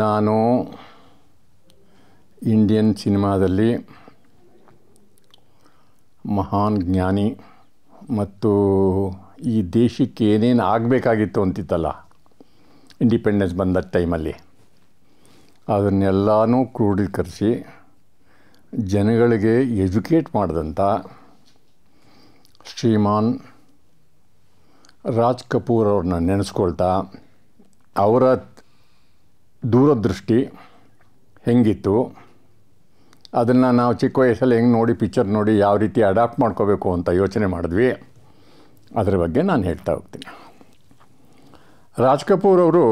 ನಾನು ಇಂಡಿಯನ್ ಸಿನಿಮಾದಲ್ಲಿ ಮಹಾನ್ ಜ್ಞಾನಿ ಮತ್ತು ಈ ದೇಶಕ್ಕೆ ಏನೇನು ಆಗಬೇಕಾಗಿತ್ತು ಅಂತಿತ್ತಲ್ಲ ಇಂಡಿಪೆಂಡೆನ್ಸ್ ಬಂದ ಟೈಮಲ್ಲಿ ಅದನ್ನೆಲ್ಲನೂ ಕ್ರೋಢೀಕರಿಸಿ ಜನಗಳಿಗೆ ಎಜುಕೇಟ್ ಮಾಡಿದಂಥ ಶ್ರೀಮಾನ್ ರಾಜ್ ಕಪೂರ್ ಅವ್ರನ್ನ ನೆನೆಸ್ಕೊಳ್ತಾ ಅವರ ದೂರದೃಷ್ಟಿ ಹೆಂಗಿತ್ತು ಅದನ್ನು ನಾವು ಚಿಕ್ಕ ವಯಸ್ಸಲ್ಲಿ ಹೆಂಗೆ ನೋಡಿ ಪಿಕ್ಚರ್ ನೋಡಿ ಯಾವ ರೀತಿ ಅಡಾಪ್ಟ್ ಮಾಡ್ಕೋಬೇಕು ಅಂತ ಯೋಚನೆ ಮಾಡಿದ್ವಿ ಅದರ ಬಗ್ಗೆ ನಾನು ಹೇಳ್ತಾ ಹೋಗ್ತೀನಿ ರಾಜ್ ಕಪೂರ್ ಅವರು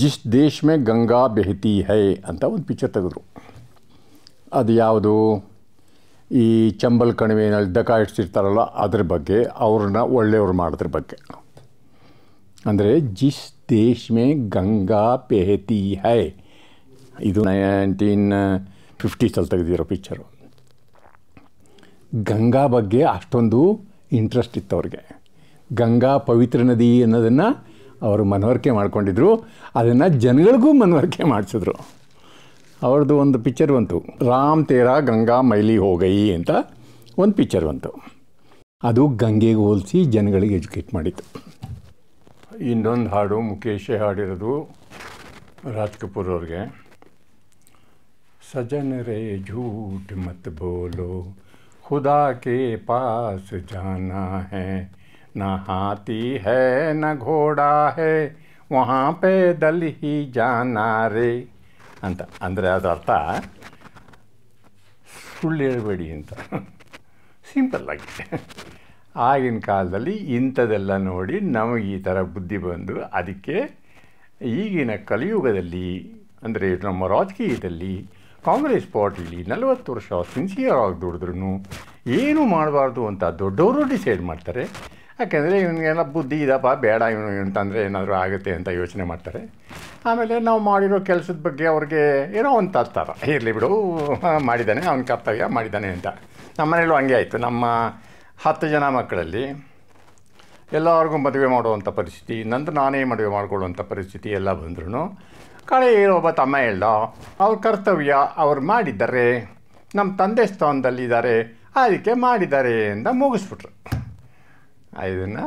ಜಿಸ್ ದೇಶ್ ಮೇ ಗಂಗಾ ಬೆಹತಿ ಹೈ ಅಂತ ಒಂದು ಪಿಕ್ಚರ್ ತೆಗೆದ್ರು ಅದು ಯಾವುದು ಈ ಚಂಬಲ್ ಕಣಿವೆಯಲ್ಲಿ ದಕ ಇಡ್ತಿರ್ತಾರಲ್ಲ ಅದ್ರ ಬಗ್ಗೆ ಅವ್ರನ್ನ ಒಳ್ಳೆಯವ್ರು ಮಾಡೋದ್ರ ಬಗ್ಗೆ ಅಂದರೆ ಜಿಸ್ देश में गंगा ಹೈ है ಇದು ನೈನ್ಟೀನ್ ಫಿಫ್ಟೀಸಲ್ಲಿ ತೆಗೆದಿರೋ ಪಿಕ್ಚರು ಗಂಗಾ ಬಗ್ಗೆ ಅಷ್ಟೊಂದು ಇಂಟ್ರೆಸ್ಟ್ ಇತ್ತು ಅವ್ರಿಗೆ ಗಂಗಾ ಪವಿತ್ರ ನದಿ ಅನ್ನೋದನ್ನು ಅವರು ಮನವರಿಕೆ ಮಾಡ್ಕೊಂಡಿದ್ರು ಅದನ್ನು ಜನಗಳಿಗೂ ಮನವರಿಕೆ ಮಾಡಿಸಿದ್ರು ಅವ್ರದ್ದು ಒಂದು ಪಿಕ್ಚರ್ ಬಂತು ರಾಮ್ ತೇರಾ ಗಂಗಾ ಮೈಲಿ ಹೋಗೈ ಅಂತ ಒಂದು ಪಿಕ್ಚರ್ ಬಂತು ಅದು ಗಂಗೆಗೆ ಹೋಲಿಸಿ ಜನಗಳಿಗೆ ಎಜುಕೇಟ್ ಮಾಡಿತ್ತು इन हाड़ मुकेश हाड़ी राज सजन रे झूठ मत बोलो खुदा के पास जाना है ना हाथी है ना घोड़ा है वहाँ पे दल ही जाना रे अंत अंदर अदर्थ सुबड़ी अंत सिंपल ಆಗಿನ ಕಾಲದಲ್ಲಿ ಇಂಥದೆಲ್ಲ ನೋಡಿ ನಮಗೆ ಈ ಥರ ಬುದ್ಧಿ ಬಂದು ಅದಕ್ಕೆ ಈಗಿನ ಕಲಿಯುಗದಲ್ಲಿ ಅಂದರೆ ನಮ್ಮ ರಾಜಕೀಯದಲ್ಲಿ ಕಾಂಗ್ರೆಸ್ ಪಾರ್ಟಿಲಿ ನಲವತ್ತು ವರ್ಷ ಸಿನ್ಸಿಯರ್ ಆಗಿ ದುಡಿದ್ರು ಏನು ಮಾಡಬಾರ್ದು ಅಂತ ದೊಡ್ಡವರು ಡಿಸೈಡ್ ಮಾಡ್ತಾರೆ ಯಾಕೆಂದರೆ ಇವನಿಗೆಲ್ಲ ಬುದ್ಧಿ ಇದಪ್ಪ ಬೇಡ ಇವನು ಅಂತಂದರೆ ಏನಾದರೂ ಆಗುತ್ತೆ ಅಂತ ಯೋಚನೆ ಮಾಡ್ತಾರೆ ಆಮೇಲೆ ನಾವು ಮಾಡಿರೋ ಕೆಲಸದ ಬಗ್ಗೆ ಅವ್ರಿಗೆ ಏನೋ ಒಂದು ತರ್ತಾರ ಇರಲಿ ಬಿಡು ಮಾಡಿದ್ದಾನೆ ಅವ್ನ ಕರ್ತವ್ಯ ಮಾಡಿದ್ದಾನೆ ಅಂತ ನಮ್ಮ ಮನೇಲೂ ಹಂಗೆ ಆಯಿತು ನಮ್ಮ ಹತ್ತು ಜನ ಮಕ್ಕಳಲ್ಲಿ ಎಲ್ಲರಿಗೂ ಮದುವೆ ಮಾಡುವಂಥ ಪರಿಸ್ಥಿತಿ ನಂತರ ನಾನೇ ಮದುವೆ ಮಾಡಿಕೊಳ್ಳುವಂಥ ಪರಿಸ್ಥಿತಿ ಎಲ್ಲ ಬಂದ್ರೂ ಕಳೆ ಒಬ್ಬ ತಮ್ಮ ಎಲ್ಲ ಅವ್ರ ಕರ್ತವ್ಯ ಅವ್ರು ಮಾಡಿದ್ದಾರೆ ನಮ್ಮ ತಂದೆ ಸ್ಥಾನದಲ್ಲಿದ್ದಾರೆ ಅದಕ್ಕೆ ಮಾಡಿದ್ದಾರೆ ಅಂತ ಮುಗಿಸ್ಬಿಟ್ರು ಇದನ್ನು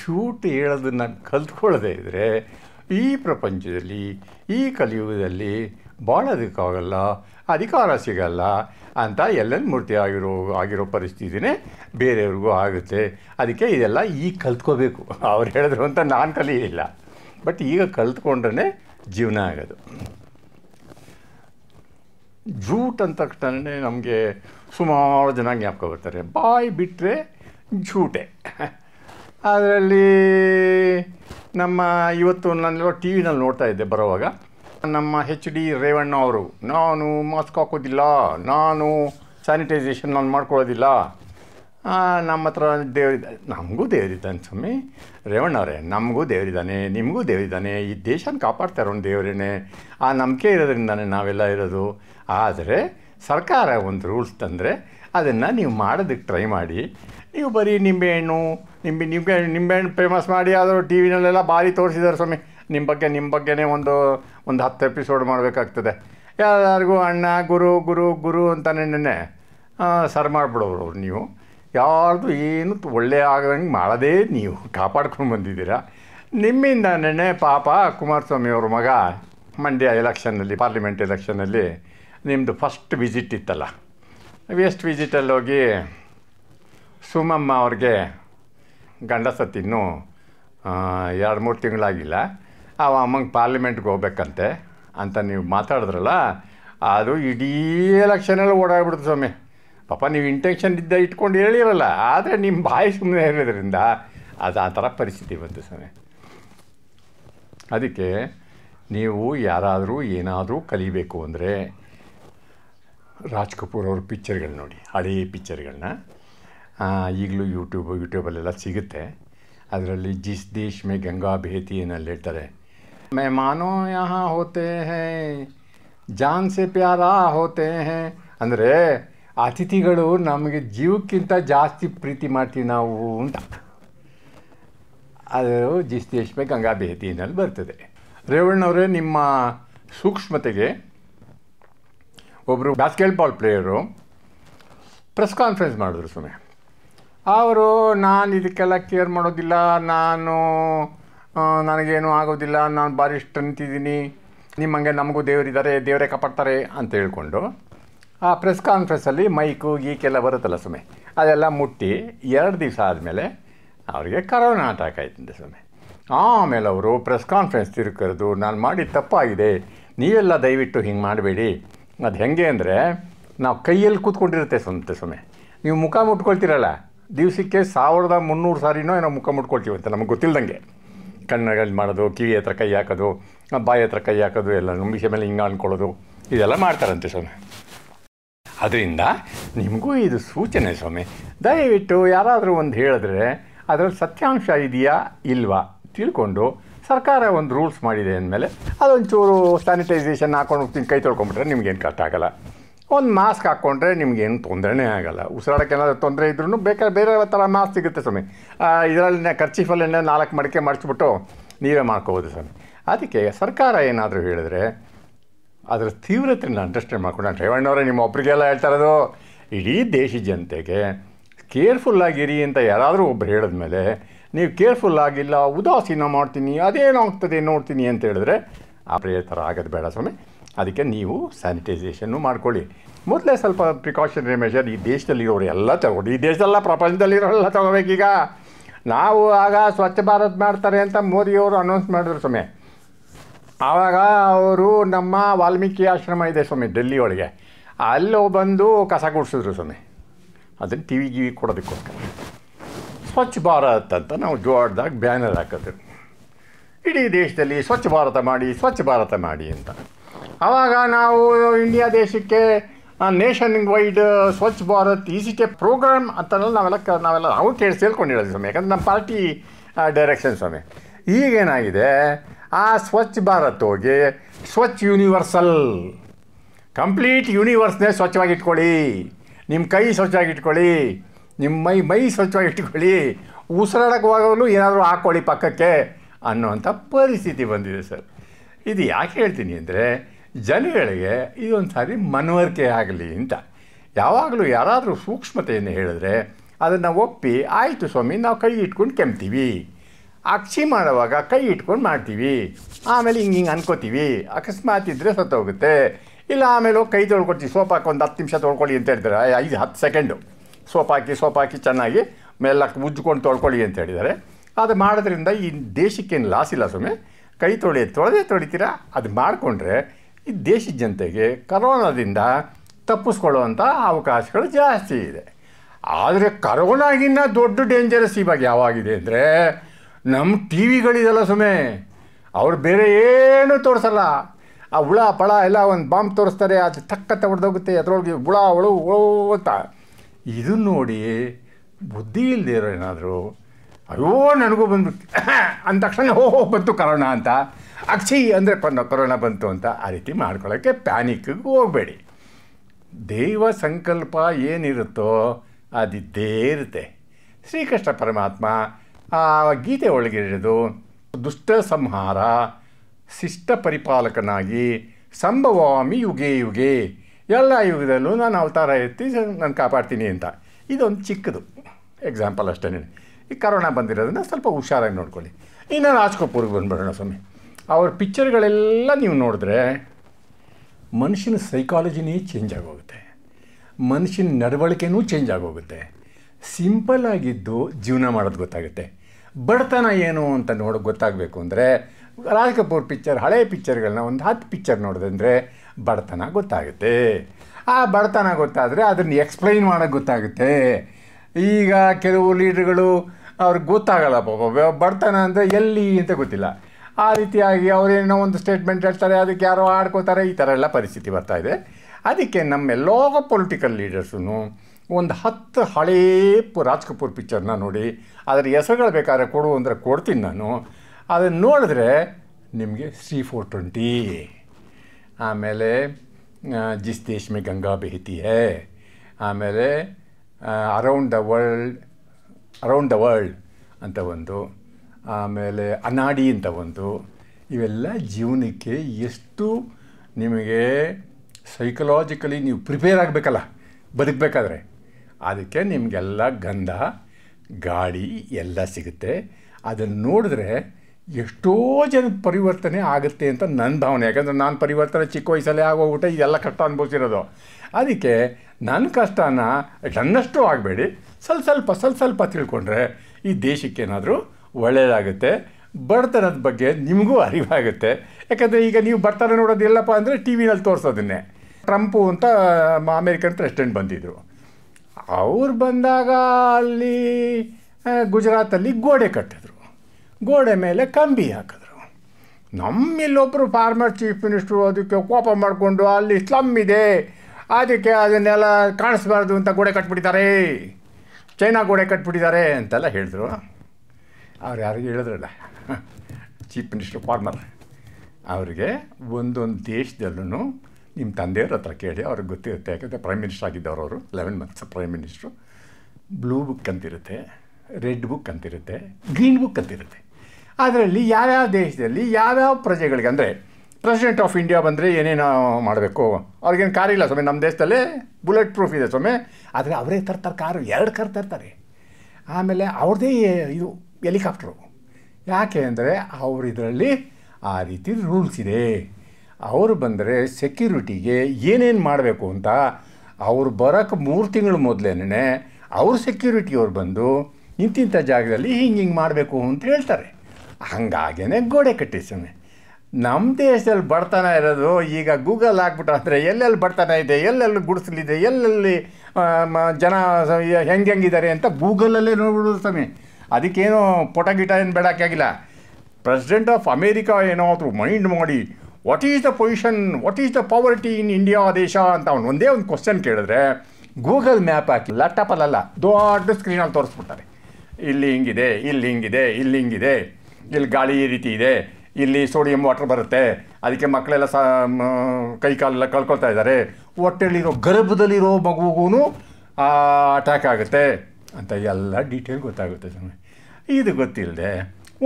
ಜೂಟು ಹೇಳೋದನ್ನು ಕಲ್ತ್ಕೊಳ್ಳದೇ ಇದ್ದರೆ ಈ ಪ್ರಪಂಚದಲ್ಲಿ ಈ ಭಾಳ ಬಾಳೋದಕ್ಕಾಗಲ್ಲ ಅಧಿಕಾರ ಸಿಗಲ್ಲ ಅಂತ ಎಲ್ಲೆನ್ ಮೂರ್ತಿ ಆಗಿರೋ ಆಗಿರೋ ಪರಿಸ್ಥಿತಿನೇ ಬೇರೆಯವ್ರಿಗೂ ಆಗುತ್ತೆ ಅದಕ್ಕೆ ಇದೆಲ್ಲ ಈಗ ಕಲ್ತ್ಕೋಬೇಕು ಅವ್ರು ಹೇಳಿದ್ರು ಅಂತ ನಾನು ಇಲ್ಲ ಬಟ್ ಈಗ ಕಲ್ತ್ಕೊಂಡ್ರೆ ಜೀವನ ಆಗೋದು ಝೂಟ್ ಅಂತ ನಮಗೆ ಸುಮಾರು ಜನ ಜ್ಞಾಪಕ ಬರ್ತಾರೆ ಬಾಯಿ ಬಿಟ್ಟರೆ ಝೂಟೆ ಅದರಲ್ಲಿ ನಮ್ಮ ಇವತ್ತು ನಾನು ಟಿ ವಿನಲ್ಲಿ ನೋಡ್ತಾ ಇದ್ದೆ ಬರೋವಾಗ ನಮ್ಮ ಹೆಚ್ ಡಿ ರೇವಣ್ಣ ಅವರು ನಾನು ಮಾಸ್ಕ್ ಹಾಕೋದಿಲ್ಲ ನಾನು ಸ್ಯಾನಿಟೈಸೇಷನ್ ನಾನು ಮಾಡ್ಕೊಳ್ಳೋದಿಲ್ಲ ನಮ್ಮ ಹತ್ರ ದೇವರಿದ್ದ ನಮಗೂ ದೇವರಿದ್ದಾನೆ ಸ್ವಾಮಿ ರೇವಣ್ಣವರೇ ನಮಗೂ ದೇವರಿದ್ದಾನೆ ನಿಮಗೂ ದೇವರಿದ್ದಾನೆ ಈ ದೇಶನ ಕಾಪಾಡ್ತಾ ಇರೋನು ದೇವರೇನೆ ಆ ನಂಬಿಕೆ ಇರೋದ್ರಿಂದಾನೆ ನಾವೆಲ್ಲ ಇರೋದು ಆದರೆ ಸರ್ಕಾರ ಒಂದು ರೂಲ್ಸ್ ತಂದರೆ ಅದನ್ನು ನೀವು ಮಾಡೋದಕ್ಕೆ ಟ್ರೈ ಮಾಡಿ ನೀವು ಬರೀ ನಿಂಬೆಹಣ್ಣು ನಿಂಬೆ ನಿಂಬೆ ನಿಂಬೆಹಣ್ಣು ಫೇಮಸ್ ಮಾಡಿ ಆದರೂ ಟಿ ವಿನಲ್ಲೆಲ್ಲ ಭಾರಿ ತೋರಿಸಿದ್ದಾರೆ ಸ್ವಾಮಿ ನಿಮ್ಮ ಬಗ್ಗೆ ನಿಮ್ಮ ಬಗ್ಗೆನೇ ಒಂದು ಒಂದು ಹತ್ತು ಎಪಿಸೋಡ್ ಮಾಡಬೇಕಾಗ್ತದೆ ಯಾರಿಗೂ ಅಣ್ಣ ಗುರು ಗುರು ಗುರು ಅಂತಾನೆ ನೆನ್ನೆ ಸರ್ ಮಾಡಿಬಿಡೋರು ಅವ್ರು ನೀವು ಯಾರ್ದು ಏನು ಒಳ್ಳೆಯ ಆಗದಂಗೆ ಮಾಡೋದೇ ನೀವು ಕಾಪಾಡ್ಕೊಂಡು ಬಂದಿದ್ದೀರಾ ನಿಮ್ಮಿಂದ ನೆನ್ನೆ ಪಾಪ ಕುಮಾರಸ್ವಾಮಿ ಅವ್ರ ಮಗ ಮಂಡ್ಯ ಎಲೆಕ್ಷನ್ನಲ್ಲಿ ಪಾರ್ಲಿಮೆಂಟ್ ಎಲೆಕ್ಷನ್ನಲ್ಲಿ ನಿಮ್ಮದು ಫಸ್ಟ್ ವಿಸಿಟ್ ಇತ್ತಲ್ಲ ವೇಸ್ಟ್ ವಿಸಿಟಲ್ಲಿ ಹೋಗಿ ಸುಮಮ್ಮ ಅವ್ರಿಗೆ ಗಂಡ ಸತ್ತಿನ್ನೂ ಎರಡು ಮೂರು ತಿಂಗಳಾಗಿಲ್ಲ ಅವ ಅಮ್ಮಂಗೆ ಪಾರ್ಲಿಮೆಂಟ್ಗೆ ಹೋಗ್ಬೇಕಂತೆ ಅಂತ ನೀವು ಮಾತಾಡಿದ್ರಲ್ಲ ಅದು ಇಡೀ ಎಲೆಕ್ಷನಲ್ಲಿ ಓಡಾಡ್ಬಿಡ್ತು ಸ್ವಾಮಿ ಪಾಪ ನೀವು ಇಂಟೆನ್ಷನ್ ಇದ್ದ ಇಟ್ಕೊಂಡು ಹೇಳಿರಲ್ಲ ಆದರೆ ನಿಮ್ಮ ಬಾಯಿ ಸುಮ್ಮನೆ ಹೇಳಿದ್ರಿಂದ ಅದು ಆ ಥರ ಪರಿಸ್ಥಿತಿ ಬಂತು ಸ್ವಾಮಿ ಅದಕ್ಕೆ ನೀವು ಯಾರಾದರೂ ಏನಾದರೂ ಕಲಿಬೇಕು ಅಂದರೆ ರಾಜ್ ಕಪೂರ್ ಅವ್ರ ಪಿಕ್ಚರ್ಗಳು ನೋಡಿ ಹಳೇ ಪಿಕ್ಚರ್ಗಳನ್ನ ಈಗಲೂ ಯೂಟ್ಯೂಬ್ ಯೂಟ್ಯೂಬಲ್ಲೆಲ್ಲ ಸಿಗುತ್ತೆ ಅದರಲ್ಲಿ ಜಿಸ್ ದೇಶ್ ಮೇ ಗಂಗಾ ಭೇತಿ ಏನಲ್ಲಿ ಹೇಳ್ತಾರೆ मेहमानों ಹೋತೆ ಹೇ ಹೇ ಜಾನ್ ಸೆ ಪ್ಯಾರ ಹೋತೆ ಹೇ ಅಂದರೆ ಅತಿಥಿಗಳು ನಮಗೆ ಜೀವಕ್ಕಿಂತ ಜಾಸ್ತಿ ಪ್ರೀತಿ ಮಾಡ್ತೀವಿ ನಾವು ಅಂತ ಅದು ಜಿಸ್ ದೇಶ್ ಗಂಗಾ ಬೇಹತಿನಲ್ಲಿ ಬರ್ತದೆ ರೇವಣ್ಣವರೇ ನಿಮ್ಮ ಸೂಕ್ಷ್ಮತೆಗೆ ಒಬ್ಬರು ಬಾಸ್ಕೆಟ್ಬಾಲ್ ಪ್ಲೇಯರು ಪ್ರೆಸ್ ಕಾನ್ಫರೆನ್ಸ್ ಮಾಡಿದ್ರು ಸುಮ್ಮನೆ ಅವರು ನಾನು ಇದಕ್ಕೆಲ್ಲ ಕೇರ್ ಮಾಡೋದಿಲ್ಲ ನಾನು ನನಗೇನು ಆಗೋದಿಲ್ಲ ನಾನು ಭಾರಿ ಸ್ಟ್ರೆಂತ್ ನಿಮ್ಮ ನಿಮ್ಮಂಗೆ ನಮಗೂ ದೇವರಿದ್ದಾರೆ ದೇವರೇ ಕಾಪಾಡ್ತಾರೆ ಅಂತ ಹೇಳ್ಕೊಂಡು ಆ ಪ್ರೆಸ್ ಕಾನ್ಫರೆನ್ಸಲ್ಲಿ ಮೈಕು ಈಕೆಲ್ಲ ಬರುತ್ತಲ್ಲ ಸುಮ್ಮನೆ ಅದೆಲ್ಲ ಮುಟ್ಟಿ ಎರಡು ದಿವಸ ಆದಮೇಲೆ ಅವರಿಗೆ ಕರೋನಾ ಅಟ್ಯಾಕ್ ಆಯ್ತಂತೆ ಸುಮ್ಮನೆ ಆಮೇಲೆ ಅವರು ಪ್ರೆಸ್ ಕಾನ್ಫರೆನ್ಸ್ ತಿರುಕರೆದು ನಾನು ಮಾಡಿದ ತಪ್ಪಾಗಿದೆ ನೀವೆಲ್ಲ ದಯವಿಟ್ಟು ಹಿಂಗೆ ಮಾಡಬೇಡಿ ಅದು ಹೆಂಗೆ ಅಂದರೆ ನಾವು ಕೈಯಲ್ಲಿ ಕೂತ್ಕೊಂಡಿರುತ್ತೆ ಸುಮ್ಮನೆ ಸುಮ್ಮನೆ ನೀವು ಮುಖ ಮುಟ್ಕೊಳ್ತೀರಲ್ಲ ದಿವಸಕ್ಕೆ ಸಾವಿರದ ಮುನ್ನೂರು ಸಾರಿನೋ ಏನೋ ಮುಖ ಮುಟ್ಕೊಳ್ತೀವಂತೆ ನಮಗೆ ಗೊತ್ತಿಲ್ಲದಂಗೆ ಕಣ್ಣಲ್ಲಿ ಮಾಡೋದು ಕಿವಿ ಹತ್ರ ಕೈ ಹಾಕೋದು ಬಾಯಿ ಹತ್ರ ಕೈ ಹಾಕೋದು ಎಲ್ಲ ನಂಬಿಕೆ ಮೇಲೆ ಹಿಂಗೆ ಅನ್ಕೊಳ್ಳೋದು ಇದೆಲ್ಲ ಮಾಡ್ತಾರಂತೆ ಸ್ವಾಮಿ ಅದರಿಂದ ನಿಮಗೂ ಇದು ಸೂಚನೆ ಸ್ವಾಮಿ ದಯವಿಟ್ಟು ಯಾರಾದರೂ ಒಂದು ಹೇಳಿದ್ರೆ ಅದರಲ್ಲಿ ಸತ್ಯಾಂಶ ಇದೆಯಾ ಇಲ್ವಾ ತಿಳ್ಕೊಂಡು ಸರ್ಕಾರ ಒಂದು ರೂಲ್ಸ್ ಮಾಡಿದೆ ಅಂದಮೇಲೆ ಅದೊಂಚೂರು ಸ್ಯಾನಿಟೈಸೇಷನ್ ಹಾಕೊಂಡು ಹೋಗ್ತೀನಿ ಕೈ ತೊಳ್ಕೊಂಬಿಟ್ರೆ ನಿಮಗೇನು ಕಷ್ಟ ಆಗೋಲ್ಲ ಒಂದು ಮಾಸ್ಕ್ ಹಾಕ್ಕೊಂಡ್ರೆ ನಿಮಗೇನು ತೊಂದರೆನೇ ಆಗಲ್ಲ ಉಸಿರಾಡೋಕ್ಕೆ ಏನಾದರೂ ತೊಂದರೆ ಇದ್ರೂ ಬೇಕಾದ್ರೆ ಬೇರೆ ಥರ ಮಾಸ್ಕ್ ಸಿಗುತ್ತೆ ಸ್ವಾಮಿ ಇದರಲ್ಲಿ ಖರ್ಚಿಫಲ್ಲೆಣ್ಣೆ ನಾಲ್ಕು ಮಡಿಕೆ ಮಡಚ್ಬಿಟ್ಟು ನೀವೇ ಮಾಡ್ಕೋಬೋದು ಸ್ವಾಮಿ ಅದಕ್ಕೆ ಸರ್ಕಾರ ಏನಾದರೂ ಹೇಳಿದ್ರೆ ಅದರ ತೀವ್ರತೆಯನ್ನು ಅಂಡರ್ಸ್ಟ್ಯಾಂಡ್ ಮಾಡ್ಕೊಂಡು ನಾನು ರೇವಣ್ಣವರೇ ನಿಮ್ಮ ಒಬ್ಬರಿಗೆಲ್ಲ ಹೇಳ್ತಾ ಇಡೀ ದೇಶ ಜನತೆಗೆ ಕೇರ್ಫುಲ್ಲಾಗಿರಿ ಅಂತ ಯಾರಾದರೂ ಒಬ್ರು ಮೇಲೆ ನೀವು ಕೇರ್ಫುಲ್ ಆಗಿಲ್ಲ ಉದಾಸೀನ ಮಾಡ್ತೀನಿ ಅದೇನಾಗ್ತದೆ ನೋಡ್ತೀನಿ ಅಂತ ಹೇಳಿದ್ರೆ ಆ ಥರ ಆಗೋದು ಬೇಡ ಸ್ವಾಮಿ ಅದಕ್ಕೆ ನೀವು ಸ್ಯಾನಿಟೈಸೇಷನ್ನು ಮಾಡ್ಕೊಳ್ಳಿ ಮೊದಲೇ ಸ್ವಲ್ಪ ಪ್ರಿಕಾಷನರಿ ಮೆಷರ್ ಈ ದೇಶದಲ್ಲಿ ಇರೋರು ಎಲ್ಲ ತಗೊಂಡು ಈ ದೇಶದಲ್ಲ ಪ್ರಪಂಚದಲ್ಲಿರೋರೆಲ್ಲ ತಗೋಬೇಕೀಗ ನಾವು ಆಗ ಸ್ವಚ್ಛ ಭಾರತ್ ಮಾಡ್ತಾರೆ ಅಂತ ಮೋದಿಯವರು ಅನೌನ್ಸ್ ಮಾಡಿದ್ರು ಸ್ವಾಮಿ ಆವಾಗ ಅವರು ನಮ್ಮ ವಾಲ್ಮೀಕಿ ಆಶ್ರಮ ಇದೆ ಸ್ವಾಮಿ ಡೆಲ್ಲಿ ಒಳಗೆ ಅಲ್ಲಿ ಬಂದು ಕಸ ಗುಡಿಸಿದ್ರು ಸ್ವಾಮಿ ಅದನ್ನು ಟಿ ವಿ ಗಿವಿ ಕೊಡೋದಕ್ಕೋಸ್ಕರ ಸ್ವಚ್ಛ ಭಾರತ್ ಅಂತ ನಾವು ಜೋಡ್ದಾಗ ಬ್ಯಾನರ್ ಹಾಕಿದ್ರು ಇಡೀ ದೇಶದಲ್ಲಿ ಸ್ವಚ್ಛ ಭಾರತ ಮಾಡಿ ಸ್ವಚ್ಛ ಭಾರತ ಮಾಡಿ ಅಂತ ಆವಾಗ ನಾವು ಇಂಡಿಯಾ ದೇಶಕ್ಕೆ ನೇಷನ್ ವೈಡ್ ಸ್ವಚ್ಛ ಭಾರತ್ ಈ ಪ್ರೋಗ್ರಾಮ್ ಅಂತಲ್ಲ ನಾವೆಲ್ಲ ನಾವೆಲ್ಲ ನಾವು ಕೇಳಿ ಸೇರ್ಕೊಂಡಿರೋದು ಸ್ವಾಮಿ ಯಾಕಂದ್ರೆ ನಮ್ಮ ಪಾರ್ಟಿ ಡೈರೆಕ್ಷನ್ ಸ್ವಾಮಿ ಈಗೇನಾಗಿದೆ ಆ ಸ್ವಚ್ಛ ಭಾರತ್ ಹೋಗಿ ಸ್ವಚ್ಛ ಯೂನಿವರ್ಸಲ್ ಕಂಪ್ಲೀಟ್ ಯೂನಿವರ್ಸ್ನೇ ಸ್ವಚ್ಛವಾಗಿ ಇಟ್ಕೊಳ್ಳಿ ನಿಮ್ಮ ಕೈ ಸ್ವಚ್ಛವಾಗಿಟ್ಕೊಳ್ಳಿ ನಿಮ್ಮ ಮೈ ಮೈ ಸ್ವಚ್ಛವಾಗಿ ಇಟ್ಕೊಳ್ಳಿ ಉಸಿರಾಡೋಕ್ಕಾಗಲು ಏನಾದರೂ ಹಾಕ್ಕೊಳ್ಳಿ ಪಕ್ಕಕ್ಕೆ ಅನ್ನುವಂಥ ಪರಿಸ್ಥಿತಿ ಬಂದಿದೆ ಸರ್ ಇದು ಯಾಕೆ ಹೇಳ್ತೀನಿ ಅಂದರೆ ಜನಗಳಿಗೆ ಇದೊಂದು ಸಾರಿ ಮನವರಿಕೆ ಆಗಲಿ ಅಂತ ಯಾವಾಗಲೂ ಯಾರಾದರೂ ಸೂಕ್ಷ್ಮತೆಯನ್ನು ಹೇಳಿದ್ರೆ ಅದನ್ನು ಒಪ್ಪಿ ಆಯಿತು ಸ್ವಾಮಿ ನಾವು ಕೈ ಇಟ್ಕೊಂಡು ಕೆಮ್ತೀವಿ ಅಕ್ಷಿ ಮಾಡುವಾಗ ಕೈ ಇಟ್ಕೊಂಡು ಮಾಡ್ತೀವಿ ಆಮೇಲೆ ಹಿಂಗೆ ಹಿಂಗೆ ಅನ್ಕೋತೀವಿ ಅಕಸ್ಮಾತ್ ಇದ್ದರೆ ಸತ್ತೋಗುತ್ತೆ ಇಲ್ಲ ಆಮೇಲೆ ಕೈ ತೊಳ್ಕೊಡ್ತೀವಿ ಸೋಪ್ ಒಂದು ಹತ್ತು ನಿಮಿಷ ತೊಳ್ಕೊಳ್ಳಿ ಅಂತ ಹೇಳ್ತಾರೆ ಐದು ಹತ್ತು ಸೆಕೆಂಡು ಸೋಪಾಕಿ ಹಾಕಿ ಹಾಕಿ ಚೆನ್ನಾಗಿ ಮೆಲ್ಲ ಉಜ್ಜಿಕೊಂಡು ತೊಳ್ಕೊಳ್ಳಿ ಅಂತ ಹೇಳಿದ್ದಾರೆ ಅದು ಮಾಡೋದ್ರಿಂದ ಈ ದೇಶಕ್ಕೇನು ಲಾಸ್ ಇಲ್ಲ ಸ್ವಾಮಿ ಕೈ ತೊಳೆ ತೊಳೆದೇ ತೊಳಿತೀರಾ ಅದು ಮಾಡಿಕೊಂಡ್ರೆ ಈ ದೇಶದ ಜನತೆಗೆ ಕರೋನಾದಿಂದ ತಪ್ಪಿಸ್ಕೊಳ್ಳುವಂಥ ಅವಕಾಶಗಳು ಜಾಸ್ತಿ ಇದೆ ಆದರೆ ಕರೋನಾಗಿನ್ನ ದೊಡ್ಡ ಡೇಂಜರಸ್ ಇವಾಗ ಯಾವಾಗಿದೆ ಅಂದರೆ ನಮ್ಮ ಟಿ ವಿಗಳಿದೆಲ್ಲ ಸುಮ್ಮನೆ ಅವ್ರು ಬೇರೆ ಏನೂ ತೋರಿಸಲ್ಲ ಆ ಹುಳ ಪಳ ಎಲ್ಲ ಒಂದು ಬಾಂಬ್ ತೋರಿಸ್ತಾರೆ ಅದು ತಕ್ಕ ತಗೊಂಡೋಗುತ್ತೆ ಅದರೊಳಗೆ ಹುಳ ಹುಳು ಅಂತ ಇದು ನೋಡಿ ಬುದ್ಧಿ ಇಲ್ಲದೆ ಇರೋ ಏನಾದರೂ ಅಯ್ಯೋ ನನಗೂ ಬಂದ್ಬಿಡ್ತು ಅಂದ ತಕ್ಷಣ ಹೋ ಬಂತು ಕರೋನಾ ಅಂತ ಅಕ್ಷಿ ಅಂದರೆ ಪನ್ನ ಕೊರೋನ ಬಂತು ಅಂತ ಆ ರೀತಿ ಮಾಡ್ಕೊಳ್ಳೋಕ್ಕೆ ಪ್ಯಾನಿಕ್ಗೆ ಹೋಗಬೇಡಿ ದೈವ ಸಂಕಲ್ಪ ಏನಿರುತ್ತೋ ಅದಿದ್ದೇ ಇರುತ್ತೆ ಶ್ರೀಕೃಷ್ಣ ಪರಮಾತ್ಮ ಆ ಗೀತೆ ಒಳಗಿರೋದು ದುಷ್ಟ ಸಂಹಾರ ಶಿಷ್ಟ ಪರಿಪಾಲಕನಾಗಿ ಸಂಭವಾಮಿ ಯುಗೆ ಯುಗೆ ಎಲ್ಲ ಯುಗದಲ್ಲೂ ನಾನು ಅವತಾರ ಎತ್ತಿ ನಾನು ಕಾಪಾಡ್ತೀನಿ ಅಂತ ಇದೊಂದು ಚಿಕ್ಕದು ಎಕ್ಸಾಂಪಲ್ ಅಷ್ಟೇ ಈ ಕರೋನಾ ಬಂದಿರೋದನ್ನ ಸ್ವಲ್ಪ ಹುಷಾರಾಗಿ ನೋಡ್ಕೊಳ್ಳಿ ಇನ್ನು ರಾಜ್ಕೋಪುರಿಗೆ ಬಂದುಬಿಡೋಣ ಸ್ವಾಮಿ ಅವ್ರ ಪಿಕ್ಚರ್ಗಳೆಲ್ಲ ನೀವು ನೋಡಿದ್ರೆ ಮನುಷ್ಯನ ಸೈಕಾಲಜಿನೇ ಚೇಂಜ್ ಆಗೋಗುತ್ತೆ ಮನುಷ್ಯನ ನಡವಳಿಕೆನೂ ಚೇಂಜ್ ಆಗೋಗುತ್ತೆ ಸಿಂಪಲ್ ಆಗಿದ್ದು ಜೀವನ ಮಾಡೋದು ಗೊತ್ತಾಗುತ್ತೆ ಬಡತನ ಏನು ಅಂತ ನೋಡೋಕೆ ಗೊತ್ತಾಗಬೇಕು ಅಂದರೆ ರಾಜ್ ಕಪೂರ್ ಪಿಕ್ಚರ್ ಹಳೆ ಪಿಕ್ಚರ್ಗಳನ್ನ ಒಂದು ಹತ್ತು ಪಿಕ್ಚರ್ ನೋಡಿದ್ರೆ ಬಡತನ ಗೊತ್ತಾಗುತ್ತೆ ಆ ಬಡತನ ಗೊತ್ತಾದರೆ ಅದನ್ನು ಎಕ್ಸ್ಪ್ಲೈನ್ ಮಾಡೋಕ್ಕೆ ಗೊತ್ತಾಗುತ್ತೆ ಈಗ ಕೆಲವು ಲೀಡ್ರ್ಗಳು ಅವ್ರಿಗೆ ಗೊತ್ತಾಗಲ್ಲ ಪಾಪ ಬಡತನ ಅಂದರೆ ಎಲ್ಲಿ ಅಂತ ಗೊತ್ತಿಲ್ಲ ಆ ರೀತಿಯಾಗಿ ಅವರೇನೋ ಒಂದು ಸ್ಟೇಟ್ಮೆಂಟ್ ಹೇಳ್ತಾರೆ ಅದಕ್ಕೆ ಯಾರೋ ಆಡ್ಕೋತಾರೆ ಈ ಥರ ಎಲ್ಲ ಪರಿಸ್ಥಿತಿ ಬರ್ತಾ ಇದೆ ಅದಕ್ಕೆ ನಮ್ಮೆಲ್ಲೋ ಪೊಲಿಟಿಕಲ್ ಲೀಡರ್ಸೂ ಒಂದು ಹತ್ತು ಹಳೇ ಪು ರಾಜ್ ಕಪೂರ್ ಪಿಕ್ಚರ್ನ ನೋಡಿ ಅದರ ಹೆಸರುಗಳು ಬೇಕಾದ್ರೆ ಕೊಡು ಅಂದರೆ ಕೊಡ್ತೀನಿ ನಾನು ಅದನ್ನು ನೋಡಿದ್ರೆ ನಿಮಗೆ ಸಿ ಫೋರ್ ಟ್ವೆಂಟಿ ಆಮೇಲೆ ಜಿಸ್ ದೇಶ್ ಮೇ ಗಂಗಾ ಬೆಹತಿ ಹೇ ಆಮೇಲೆ around the world around the world ಅಂತ ಒಂದು ಆಮೇಲೆ ಅನಾಡಿ ಅಂತ ಒಂದು ಇವೆಲ್ಲ ಜೀವನಕ್ಕೆ ಎಷ್ಟು ನಿಮಗೆ ಸೈಕಲಾಜಿಕಲಿ ನೀವು ಪ್ರಿಪೇರ್ ಆಗಬೇಕಲ್ಲ ಬದುಕಬೇಕಾದ್ರೆ ಅದಕ್ಕೆ ನಿಮಗೆಲ್ಲ ಗಂಧ ಗಾಳಿ ಎಲ್ಲ ಸಿಗುತ್ತೆ ಅದನ್ನು ನೋಡಿದ್ರೆ ಎಷ್ಟೋ ಜನ ಪರಿವರ್ತನೆ ಆಗುತ್ತೆ ಅಂತ ನನ್ನ ಭಾವನೆ ಯಾಕಂದರೆ ನಾನು ಪರಿವರ್ತನೆ ಚಿಕ್ಕ ವಯಸ್ಸಲ್ಲೇ ಆಗೋಗ್ಬಿಟ್ಟು ಇದೆಲ್ಲ ಕಷ್ಟ ಅನುಭವಿಸಿರೋದು ಅದಕ್ಕೆ ನನ್ನ ಕಷ್ಟನ ನನ್ನಷ್ಟು ಆಗಬೇಡಿ ಸ್ವಲ್ಪ ಸ್ವಲ್ಪ ಸ್ವಲ್ಪ ಸ್ವಲ್ಪ ತಿಳ್ಕೊಂಡ್ರೆ ಈ ದೇಶಕ್ಕೇನಾದರೂ ಒಳ್ಳೆಯದಾಗುತ್ತೆ ಬಡತನದ ಬಗ್ಗೆ ನಿಮಗೂ ಅರಿವಾಗುತ್ತೆ ಯಾಕಂದರೆ ಈಗ ನೀವು ಬರ್ತಾನೆ ನೋಡೋದು ಎಲ್ಲಪ್ಪ ಅಂದರೆ ಟಿ ವಿನಲ್ಲಿ ತೋರಿಸೋದನ್ನೇ ಟ್ರಂಪು ಅಂತ ಅಮೇರಿಕನ್ ಪ್ರೆಸಿಡೆಂಟ್ ಬಂದಿದ್ದರು ಅವ್ರು ಬಂದಾಗ ಅಲ್ಲಿ ಗುಜರಾತಲ್ಲಿ ಗೋಡೆ ಕಟ್ಟಿದ್ರು ಗೋಡೆ ಮೇಲೆ ಕಂಬಿ ಹಾಕಿದ್ರು ನಮ್ಮಿಲ್ಲೊಬ್ಬರು ಫಾರ್ಮರ್ ಚೀಫ್ ಮಿನಿಸ್ಟ್ರು ಅದಕ್ಕೆ ಕೋಪ ಮಾಡಿಕೊಂಡು ಅಲ್ಲಿ ಸ್ಲಮ್ ಇದೆ ಅದಕ್ಕೆ ಅದನ್ನೆಲ್ಲ ಕಾಣಿಸ್ಬಾರ್ದು ಅಂತ ಗೋಡೆ ಕಟ್ಬಿಟ್ಟಿದ್ದಾರೆ ಚೈನಾ ಗೋಡೆ ಕಟ್ಬಿಟ್ಟಿದ್ದಾರೆ ಅಂತೆಲ್ಲ ಹೇಳಿದ್ರು ಅವ್ರು ಯಾರಿಗೆ ಹೇಳಿದ್ರಲ್ಲ ಚೀಫ್ ಮಿನಿಸ್ಟರ್ ಫಾರ್ಮರ್ ಅವರಿಗೆ ಒಂದೊಂದು ದೇಶದಲ್ಲೂ ನಿಮ್ಮ ತಂದೆಯವ್ರ ಹತ್ರ ಕೇಳಿ ಅವ್ರಿಗೆ ಗೊತ್ತಿರುತ್ತೆ ಯಾಕಂದರೆ ಪ್ರೈಮ್ ಮಿನಿಸ್ಟರ್ ಆಗಿದ್ದವರು ಅವರು eleven months prime minister blue book ಅಂತಿರುತ್ತೆ ರೆಡ್ ಬುಕ್ ಅಂತಿರುತ್ತೆ ಗ್ರೀನ್ ಬುಕ್ ಅಂತಿರುತ್ತೆ ಅದರಲ್ಲಿ ಯಾವ್ಯಾವ ದೇಶದಲ್ಲಿ ಯಾವ್ಯಾವ ಪ್ರಜೆಗಳಿಗೆ ಅಂದರೆ ಪ್ರೆಸಿಡೆಂಟ್ ಆಫ್ ಇಂಡಿಯಾ ಬಂದರೆ ಏನೇನು ಮಾಡಬೇಕು ಅವ್ರಿಗೇನು ಕಾರ್ ಇಲ್ಲ ಸ್ವಾಮಿ ನಮ್ಮ ದೇಶದಲ್ಲೇ ಬುಲೆಟ್ ಪ್ರೂಫ್ ಇದೆ ಸ್ವಾಮಿ ಆದರೆ ಅವರೇ ತರ್ತಾರೆ ಕಾರು ಎರಡು ಕಾರ್ ತರ್ತಾರೆ ಆಮೇಲೆ ಅವ್ರದೇ ಇದು ಎಲಿಕಾಪ್ಟ್ರು ಯಾಕೆ ಅಂದರೆ ಅವ್ರ ಇದರಲ್ಲಿ ಆ ರೀತಿ ರೂಲ್ಸ್ ಇದೆ ಅವರು ಬಂದರೆ ಸೆಕ್ಯೂರಿಟಿಗೆ ಏನೇನು ಮಾಡಬೇಕು ಅಂತ ಅವ್ರು ಬರೋಕ್ಕೆ ಮೂರು ತಿಂಗಳು ಮೊದಲೇನೆ ಅವ್ರ ಸೆಕ್ಯೂರಿಟಿಯವ್ರು ಬಂದು ಇಂತಿಂಥ ಜಾಗದಲ್ಲಿ ಹಿಂಗೆ ಹಿಂಗೆ ಮಾಡಬೇಕು ಅಂತ ಹೇಳ್ತಾರೆ ಹಂಗಾಗೇ ಗೋಡೆ ಕಟ್ಟಿಸ್ತಾನೆ ನಮ್ಮ ದೇಶದಲ್ಲಿ ಬಡತನ ಇರೋದು ಈಗ ಗೂಗಲ್ ಹಾಕ್ಬಿಟ್ರೆ ಅಂದರೆ ಎಲ್ಲೆಲ್ಲಿ ಬಡತನ ಇದೆ ಎಲ್ಲೆಲ್ಲಿ ಗುಡಿಸಲಿದೆ ಎಲ್ಲೆಲ್ಲಿ ಜನ ಹೆಂಗೆ ಹೆಂಗಿದ್ದಾರೆ ಅಂತ ಗೂಗಲಲ್ಲೇ ನೋಡ್ಬಿಡು ಸ್ವಾಮಿ ಅದಕ್ಕೇನು ಪೊಟ ಗಿಟ ಏನು ಬೇಡಕ್ಕಾಗಿಲ್ಲ ಪ್ರೆಸಿಡೆಂಟ್ ಆಫ್ ಅಮೇರಿಕಾ ಏನಾದರೂ ಮೈಂಡ್ ಮಾಡಿ what is the position what is the poverty in India ದೇಶ ಅಂತ ಅವ್ನು ಒಂದೇ ಒಂದು ಕ್ವಶನ್ ಕೇಳಿದ್ರೆ ಗೂಗಲ್ ಮ್ಯಾಪ್ ಹಾಕಿ ಲ್ಯಾಪ್ಟಾಪಲ್ಲ ದೊಡ್ಡ ಸ್ಕ್ರೀನಲ್ಲಿ ತೋರಿಸ್ಬಿಡ್ತಾರೆ ಇಲ್ಲಿ ಹಿಂಗಿದೆ ಇಲ್ಲಿ ಹಿಂಗಿದೆ ಇಲ್ಲಿ ಹಿಂಗಿದೆ ಇಲ್ಲಿ ಗಾಳಿ ಈ ರೀತಿ ಇದೆ ಇಲ್ಲಿ ಸೋಡಿಯಂ ವಾಟರ್ ಬರುತ್ತೆ ಅದಕ್ಕೆ ಮಕ್ಕಳೆಲ್ಲ ಸ ಕೈ ಕಾಲೆಲ್ಲ ಕಳ್ಕೊಳ್ತಾ ಇದ್ದಾರೆ ಹೊಟ್ಟೆಲ್ಲಿರೋ ಗರ್ಭದಲ್ಲಿರೋ ಮಗುಗೂ ಅಟ್ಯಾಕ್ ಆಗುತ್ತೆ ಅಂತ ಎಲ್ಲ ಡೀಟೇಲ್ ಗೊತ್ತಾಗುತ್ತೆ ಸಮಯ ಇದು ಗೊತ್ತಿಲ್ಲದೆ